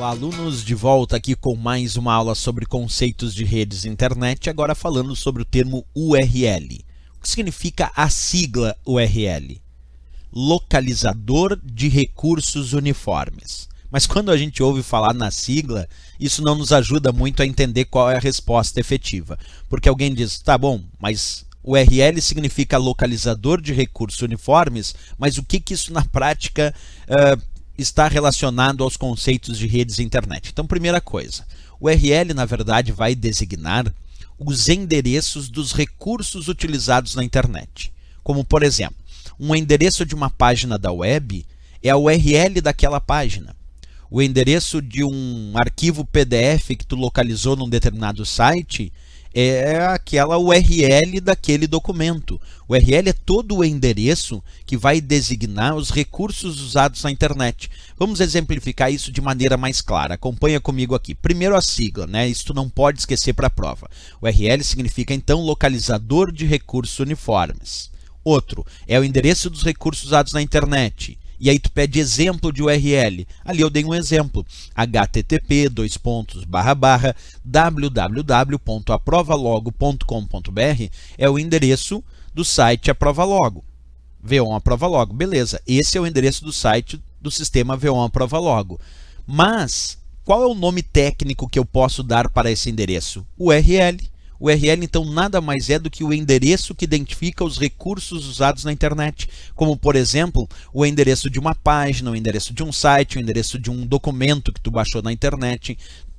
Olá, alunos, de volta aqui com mais uma aula sobre conceitos de redes internet, agora falando sobre o termo URL. O que significa a sigla URL? Localizador de recursos uniformes. Mas quando a gente ouve falar na sigla, isso não nos ajuda muito a entender qual é a resposta efetiva. Porque alguém diz, tá bom, mas URL significa localizador de recursos uniformes, mas o que, que isso na prática uh, está relacionado aos conceitos de redes de internet. Então, primeira coisa, o URL, na verdade, vai designar os endereços dos recursos utilizados na internet. Como, por exemplo, um endereço de uma página da web é a URL daquela página. O endereço de um arquivo PDF que tu localizou num determinado site é aquela URL daquele documento. O URL é todo o endereço que vai designar os recursos usados na internet. Vamos exemplificar isso de maneira mais clara. Acompanha comigo aqui. Primeiro a sigla, né? Isso não pode esquecer para a prova. O URL significa então localizador de recursos uniformes. Outro é o endereço dos recursos usados na internet e aí tu pede exemplo de URL. Ali eu dei um exemplo, http www.aprovalogo.com.br é o endereço do site Aprova Logo. V1 Aprova Logo, beleza. Esse é o endereço do site do sistema V1 Aprova Logo. Mas qual é o nome técnico que eu posso dar para esse endereço? URL. O URL então nada mais é do que o endereço que identifica os recursos usados na internet, como por exemplo, o endereço de uma página, o endereço de um site, o endereço de um documento que tu baixou na internet,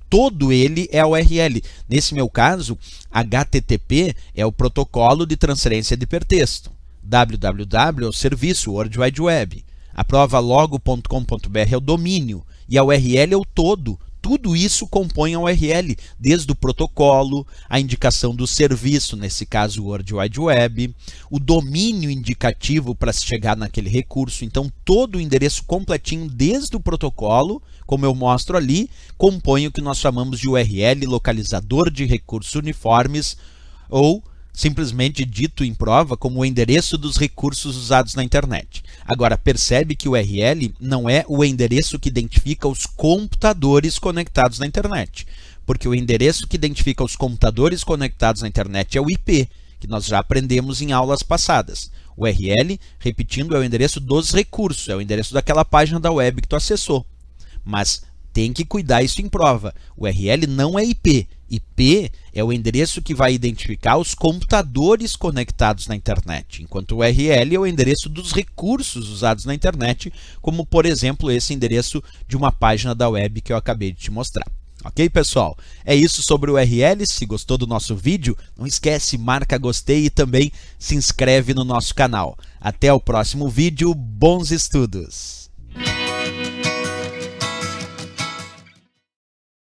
todo ele é URL. Nesse meu caso, HTTP é o protocolo de transferência de hipertexto. www é o serviço World Wide Web. A prova logo.com.br é o domínio e a URL é o todo, tudo isso compõe a URL, desde o protocolo, a indicação do serviço, nesse caso o World Wide Web, o domínio indicativo para se chegar naquele recurso. Então, todo o endereço completinho, desde o protocolo, como eu mostro ali, compõe o que nós chamamos de URL, localizador de recursos uniformes, ou simplesmente dito em prova como o endereço dos recursos usados na internet. Agora, percebe que o URL não é o endereço que identifica os computadores conectados na internet, porque o endereço que identifica os computadores conectados na internet é o IP, que nós já aprendemos em aulas passadas. O URL, repetindo, é o endereço dos recursos, é o endereço daquela página da web que tu acessou. Mas tem que cuidar isso em prova. O URL não é IP, IP é o endereço que vai identificar os computadores conectados na internet, enquanto o URL é o endereço dos recursos usados na internet, como por exemplo esse endereço de uma página da web que eu acabei de te mostrar. Ok, pessoal? É isso sobre o URL. Se gostou do nosso vídeo, não esquece, marca gostei e também se inscreve no nosso canal. Até o próximo vídeo, bons estudos!